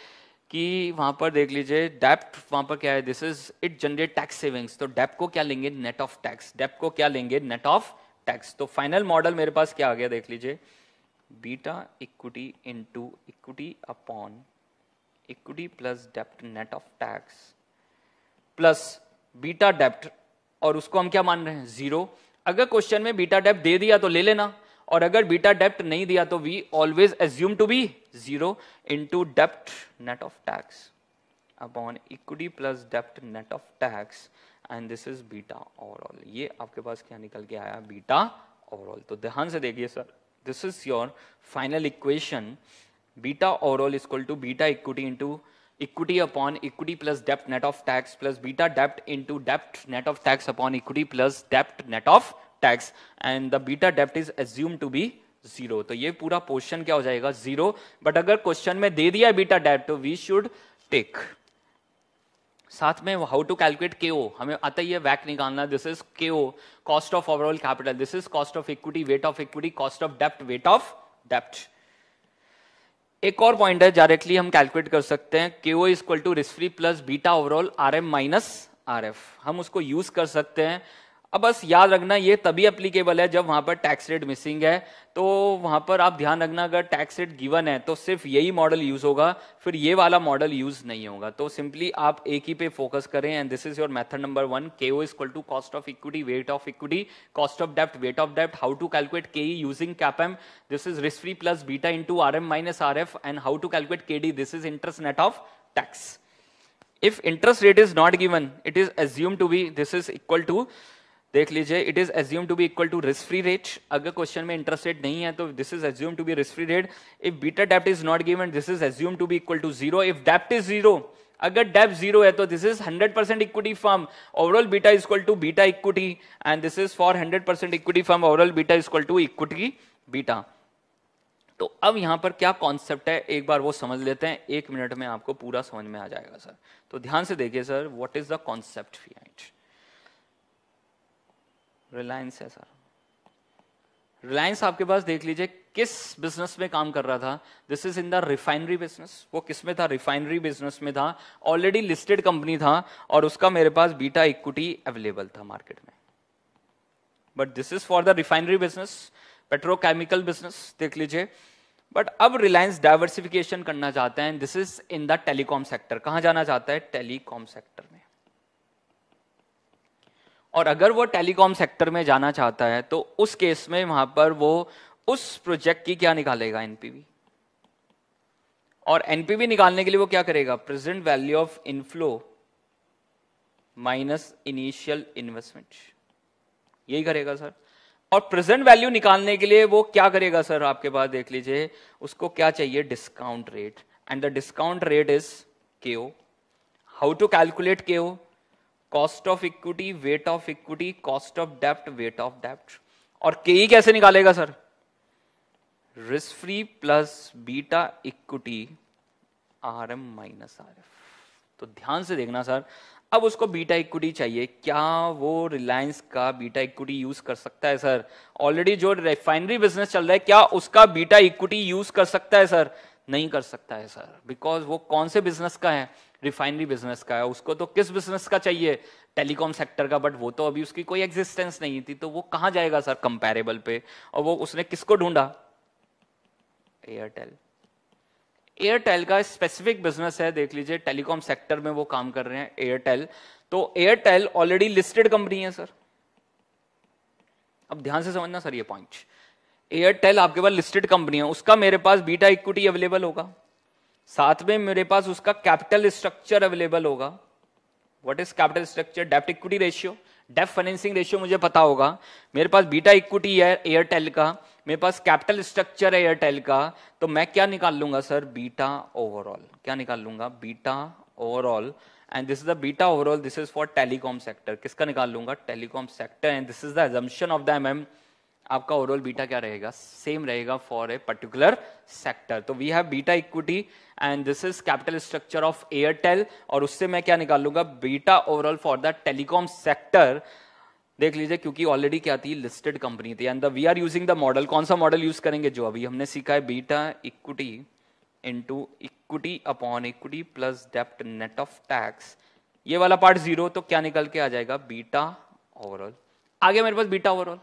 कि वहां पर देख लीजिए डेप्ट वहां पर क्या है this is it generate tax savings तो डेप को क्या लेंगे नेट ऑफ टैक्स डेप को क्या लेंगे नेट ऑफ टैक्स तो फाइनल मॉडल मेरे पास क्या आ गया देख लीजिए beta equity into equity upon equity plus डेप्ट net of tax plus beta डेप्ट और उसको हम क्या मान रहे हैं जीरो अगर क्वेश्चन में बीटा डेप्ट दे दिया तो ले लेना और अगर बीटा डेप्ट नहीं दिया तो we always assume to be zero into dept net of tax upon equity plus डेप्ट net of tax and this is beta overall ये आपके पास क्या निकल के आया बीटा ओवरऑल तो ध्यान से देखिए sir this is your final equation beta overall equal to beta equity into equity upon equity plus डेप्ट net of tax plus beta dept into dept net of tax upon equity plus डेप्ट net of tax and the beta dept is assume to be zero तो ये पूरा पोर्शन क्या हो जाएगा जीरो बट अगर क्वेश्चन में दे दिया बीटा डेप्ट तो वी शुड टेक साथ में हाउ टू कैलकुलेट के ओ हमें आता ही है वैक निकालना this is K O cost of overall capital this is cost of equity weight of equity cost of dept weight of डेप्ट एक और पॉइंट है डायरेक्टली हम कैलकुलेट कर सकते हैं K O is equal to risk free plus beta overall R M minus R F हम उसको यूज कर सकते हैं अब बस याद रखना ये तभी अप्लीकेबल है जब वहां पर टैक्स रेट मिसिंग है तो वहां पर आप ध्यान रखना अगर टैक्स रेट गिवन है तो सिर्फ यही मॉडल यूज़ होगा फिर ये वाला मॉडल यूज़ नहीं होगा तो सिंपली आप एक ही पे फोकस करें and this is your method number one के O is to cost of equity weight of equity cost of dept weight of dept how to calculate के ई using cap M this is risk free plus beta into are M minus R F and how to calculate के D this is interest net of tax if interest rate is not given it is assume to be this is equal to देख लीजिए it is assume to be equal to risk free rate अगर क्वेश्चन में इंटरेस्ट रेट नहीं है तो this is assume to be risk free rate if beta dept is not given this is assume to be equal to zero if dept is zero अगर डेप जीरो है तो this is 100% percent equity firm overall beta is equal to beta equity and this is for hundred percent equity firm overall beta is equal to equity beta तो अब यहां पर क्या कॉन्सेप्ट है एक बार वो समझ लेते हैं एक मिनट में आपको पूरा समझ में आ जाएगा सर तो ध्यान से देखिए sir what is the concept and Reliance है सर रिलायंस आपके पास देख लीजिए किस बिजनेस में काम कर रहा था this is in the refinery business वो किस में था रिफाइनरी बिजनेस में था ऑलरेडी लिस्टेड कंपनी था और उसका मेरे पास बीटा इक्विटी अवेलेबल था मार्केट में but this is for the refinery business petrochemical business देख लीजिए बट अब रिलायंस डाइवर्सिफिकेशन करना चाहते हैं this is in the telecom sector कहां जाना चाहता है टेलीकॉम सेक्टर में और अगर वो टेलीकॉम सेक्टर में जाना चाहता है तो उस केस में वहां पर वो उस प्रोजेक्ट की क्या निकालेगा एनपीवी और एनपीवी निकालने के लिए वो क्या करेगा present value of inflow minus initial investment यही करेगा सर और प्रेजेंट वैल्यू निकालने के लिए वो क्या करेगा सर आपके पास देख लीजिए उसको क्या चाहिए discount rate and the discount rate is के हाउ टू कैलकुलेट के cost of equity weight of equity cost of dept weight of डेप्ट और के e कैसे निकालेगा sir risk free plus beta equity are M minus R F तो ध्यान से देखना सर अब उसको बीटा इक्विटी चाहिए क्या वो रिलायंस का बीटा इक्विटी यूज कर सकता है सर ऑलरेडी जो रिफाइनरी बिजनेस चल रहा है क्या उसका बीटा इक्विटी यूज कर सकता है सर नहीं कर सकता है सर बिकॉज वो कौन से बिजनेस का है रिफाइनरी बिजनेस का है उसको तो किस बिजनेस का चाहिए टेलीकॉम सेक्टर का बट वो तो अभी उसकी कोई एग्जिस्टेंस नहीं थी तो वो कहां जाएगा सर कंपेरेबल पे और वो उसने किसको ढूंढा एयरटेल एयरटेल का स्पेसिफिक बिजनेस है देख लीजिए टेलीकॉम सेक्टर में वो काम कर रहे हैं एयरटेल तो एयरटेल ऑलरेडी लिस्टेड कंपनी है सर अब ध्यान से समझना सर ये पॉइंट एयरटेल आपके पास लिस्टेड कंपनी है उसका मेरे पास बीटा इक्विटी अवेलेबल होगा साथ में मेरे पास उसका कैपिटल स्ट्रक्चर अवेलेबल होगा व्हाट इज कैपिटल स्ट्रक्चर डेप्ट equity ratio debt financing ratio मुझे पता होगा मेरे पास बीटा इक्विटी है एयरटेल का मेरे पास कैपिटल स्ट्रक्चर है एयरटेल का तो मैं क्या निकाल लूंगा सर बीटा ओवरऑल क्या निकाल लूंगा beta overall and this is the beta overall this is for telecom sector किसका निकाल लूंगा telecom sector and this is the assumption of the M आपका ओवरऑल बीटा क्या रहेगा सेम रहेगा फॉर ए पर्टिकुलर सेक्टर तो we have beta equity and this is capital structure of Airtel और उससे मैं क्या निकाल लूंगा beta overall for the telecom sector देख लीजिए क्योंकि ऑलरेडी क्या थी लिस्टेड कंपनी थी and we are using the model कौन सा मॉडल यूज करेंगे जो अभी हमने सीखा है beta equity into equity upon equity plus डेप्ट नेट ऑफ टैक्स ये वाला पार्ट जीरो तो क्या निकल के आ जाएगा बीटा ओवरऑल आगे मेरे पास बीटा ओवरऑल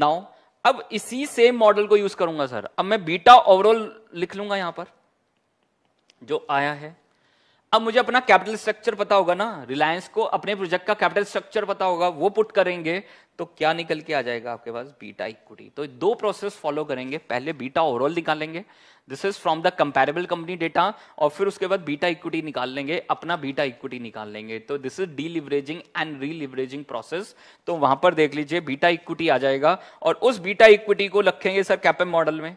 नाउ अब इसी सेम मॉडल को यूज करूंगा सर अब मैं बीटा ओवरऑल लिख लूंगा यहां पर जो आया है अब मुझे अपना कैपिटल स्ट्रक्चर पता होगा ना रिलायंस को अपने प्रोजेक्ट का कैपिटल स्ट्रक्चर पता होगा वो पुट करेंगे तो क्या निकल के आ जाएगा आपके पास बीटा इक्विटी तो दो प्रोसेस फॉलो करेंगे पहले बीटा ओवरऑल निकालेंगे this is from the comparable company data और फिर उसके बाद बीटा इक्विटी निकाल लेंगे अपना बीटा इक्विटी निकाल लेंगे तो this is deleveraging and releveraging process तो वहां पर देख लीजिए बीटा इक्विटी आ जाएगा और उस बीटा इक्विटी को रखेंगे सर कैपे मॉडल में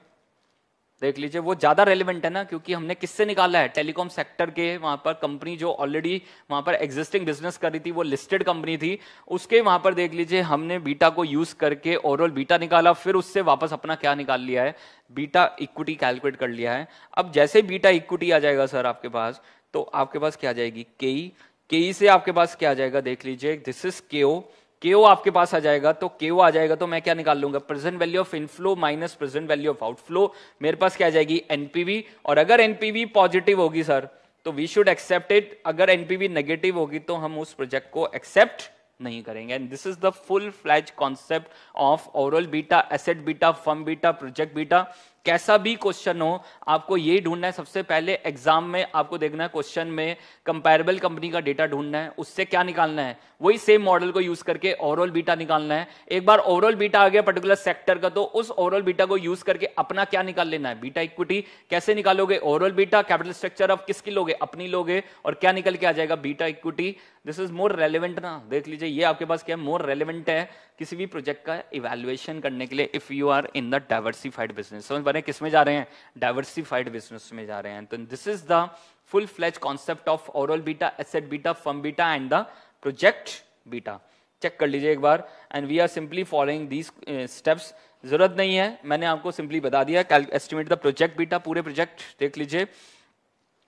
देख लीजिए वो ज्यादा रेलिवेंट है ना क्योंकि हमने किससे निकाला है टेलीकॉम सेक्टर के वहां पर कंपनी जो ऑलरेडी वहां पर एग्जिस्टिंग बिजनेस कर रही थी वो लिस्टेड कंपनी थी उसके वहां पर देख लीजिए हमने बीटा को यूज करके ओवरऑल बीटा निकाला फिर उससे वापस अपना क्या निकाल लिया है बीटा इक्विटी कैलकुलेट कर लिया है अब जैसे बीटा इक्विटी आ जाएगा सर आपके पास तो आपके पास क्या आ जाएगी केई केई e. e से आपके पास क्या आ जाएगा देख लीजिए दिस इज केओ केओ आपके पास आ जाएगा तो केओ आ जाएगा तो मैं क्या निकाल लूंगा present value of inflow minus present value of outflow मेरे पास क्या आ जाएगी एनपीवी और अगर एनपीवी पॉजिटिव होगी सर तो वी शुड एक्सेप्ट इट अगर एनपीवी नेगेटिव होगी तो हम उस प्रोजेक्ट को एक्सेप्ट नहीं करेंगे and this is the full fledged concept of overall beta asset beta firm beta project beta कैसा भी क्वेश्चन हो आपको यही ढूंढना है सबसे पहले एग्जाम में आपको देखना है क्वेश्चन में कंपेरेबल कंपनी का डेटा ढूंढना है उससे क्या निकालना है वही सेम मॉडल को यूज करके ओवरऑल बीटा निकालना है एक बार ओवरऑल बीटा आ गया पर्टिकुलर सेक्टर का तो उस ओवरऑल बीटा को यूज करके अपना क्या निकाल लेना है बीटा इक्विटी कैसे निकालोगे ओवरऑल बीटा कैपिटल स्ट्रक्चर आप किसकी लोगे अपनी लोगे और क्या निकल के आ जाएगा beta equity this is more relevant ना देख लीजिए ये आपके पास क्या मोर रेलिवेंट है किसी भी प्रोजेक्ट का इवेल्युएशन करने के लिए if you are in the diversified business समझ बने किसमें जा रहे हैं डाइवर्सिफाइड बिजनेस में जा रहे हैं तो this is the full fledge concept of overall beta asset beta firm beta and the project beta check कर लीजिए एक बार and we are simply following these steps जरूरत नहीं है मैंने आपको सिंपली बता दिया एस्टिमेट द प्रोजेक्ट बीटा पूरे प्रोजेक्ट देख लीजिए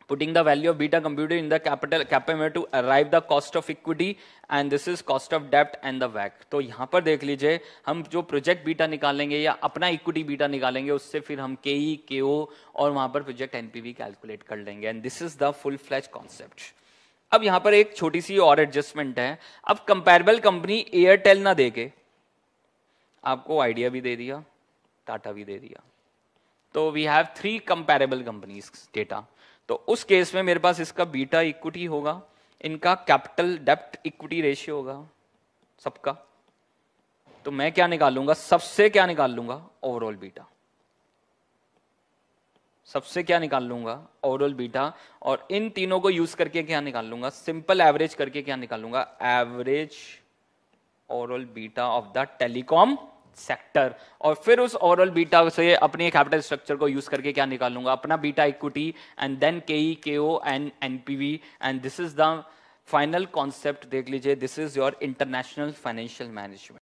putting the value of beta computer in the capital capital to arrive the cost of equity and this is cost of dept and the वैक तो यहां पर देख लीजिए हम जो प्रोजेक्ट बीटा निकालेंगे या अपना इक्विटी बीटा निकालेंगे उससे फिर हम के ई के ओ और वहां पर प्रोजेक्ट एनपीवी कैलकुलेट कर लेंगे and this is the full fledge concept अब यहां पर एक छोटी सी और एडजस्टमेंट है अब कंपेरेबल कंपनी एयरटेल ना देके आपको आइडिया भी दे दिया टाटा भी दे दिया तो we have three comparable companies data तो उस केस में मेरे पास इसका बीटा इक्विटी होगा इनका कैपिटल डेप्ट इक्विटी रेशियो होगा सबका तो मैं क्या निकालूंगा सबसे क्या निकाल लूंगा ओवरऑल बीटा सबसे क्या निकाल लूंगा ओवरऑल बीटा और इन तीनों को यूज करके क्या निकाल लूंगा सिंपल एवरेज करके क्या निकाल लूंगा average overall beta of the telecom sector और फिर उस ओरल बीटा से अपने कैपिटल स्ट्रक्चर को यूज करके क्या निकालूंगा अपना बीटा इक्विटी एंड देन के ई के ओ and NPV and this is the final concept देख लीजिए this is your international financial management